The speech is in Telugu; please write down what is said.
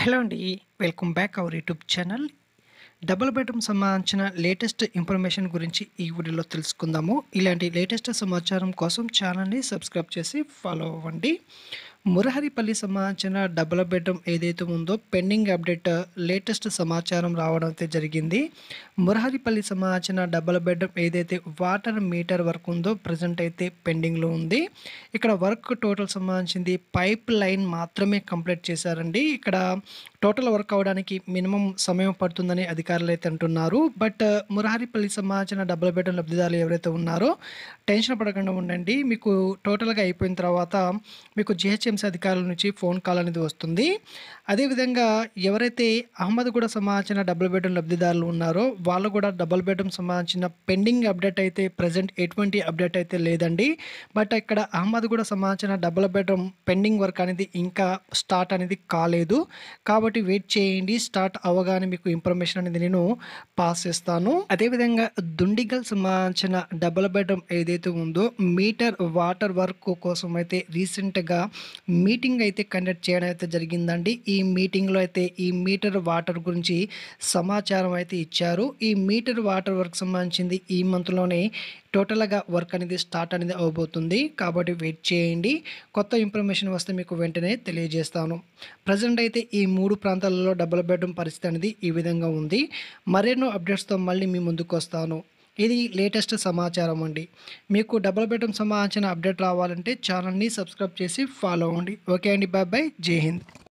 హలో అండి welcome back our YouTube channel double bedroom సంబంధించిన లేటెస్ట్ ఇన్ఫర్మేషన్ గురించి ఈ వీడియోలో తెలుసుకుందాము ఇలాంటి లేటెస్ట్ సమాచారం కోసం ఛానల్ని సబ్స్క్రైబ్ చేసి ఫాలో అవ్వండి మురహరిపల్లి సంబంధించిన డబుల్ బెడ్రూమ్ ఏదైతే ఉందో పెండింగ్ అప్డేట్ లేటెస్ట్ సమాచారం రావడం అయితే జరిగింది మురహరిపల్లి సంబంధించిన డబుల్ బెడ్రూమ్ ఏదైతే వాటర్ మీటర్ వర్క్ ఉందో ప్రజెంట్ అయితే పెండింగ్లో ఉంది ఇక్కడ వర్క్ టోటల్ సంబంధించింది పైప్ లైన్ మాత్రమే కంప్లీట్ చేశారండి ఇక్కడ టోటల్ వర్క్ అవ్వడానికి మినిమం సమయం పడుతుందని అధికారులు అయితే అంటున్నారు బట్ మురహరిపల్లి సంబంధించిన డబుల్ బెడ్రూమ్ లబ్ధిదారులు ఎవరైతే ఉన్నారో టెన్షన్ పడకుండా ఉండండి మీకు టోటల్గా అయిపోయిన తర్వాత మీకు జిహెచ్ ఐసిఎంసీ అధికారుల నుంచి ఫోన్ కాల్ అనేది వస్తుంది అదేవిధంగా ఎవరైతే అహ్మద్గూడ సంబంధించిన డబుల్ బెడ్రూమ్ లబ్ధిదారులు ఉన్నారో వాళ్ళు కూడా డబుల్ బెడ్రూమ్ సంబంధించిన పెండింగ్ అప్డేట్ అయితే ప్రజెంట్ ఎటువంటి అప్డేట్ అయితే లేదండి బట్ ఇక్కడ అహ్మద్గూడ సంబంధించిన డబుల్ బెడ్రూమ్ పెండింగ్ వర్క్ అనేది ఇంకా స్టార్ట్ అనేది కాలేదు కాబట్టి వెయిట్ చేయండి స్టార్ట్ అవగానే మీకు ఇన్ఫర్మేషన్ అనేది నేను పాస్ చేస్తాను అదేవిధంగా దుండిగల్ సంబంధించిన డబుల్ బెడ్రూమ్ ఏదైతే ఉందో మీటర్ వాటర్ వర్క్ కోసం అయితే రీసెంట్గా మీటింగ్ అయితే కండక్ట్ చేయడం అయితే జరిగిందండి ఈ మీటింగ్లో అయితే ఈ మీటర్ వాటర్ గురించి సమాచారం అయితే ఇచ్చారు ఈ మీటర్ వాటర్ వర్క్ సంబంధించింది ఈ మంత్లోనే టోటల్గా వర్క్ అనేది స్టార్ట్ అనేది అవబోతుంది కాబట్టి వెయిట్ చేయండి కొత్త ఇన్ఫర్మేషన్ వస్తే మీకు వెంటనే తెలియజేస్తాను ప్రజెంట్ అయితే ఈ మూడు ప్రాంతాలలో డబుల్ బెడ్రూమ్ పరిస్థితి అనేది ఈ విధంగా ఉంది మరెన్నో అప్డేట్స్తో మళ్ళీ మీ ముందుకు వస్తాను ఇది లేటెస్ట్ సమాచారం అండి మీకు డబుల్ బెడ్రూమ్ సంబంధించిన అప్డేట్ రావాలంటే ఛానల్ని సబ్స్క్రైబ్ చేసి ఫాలో అవ్వండి ఓకే అండి బాయ్ బాయ్ జై హింద్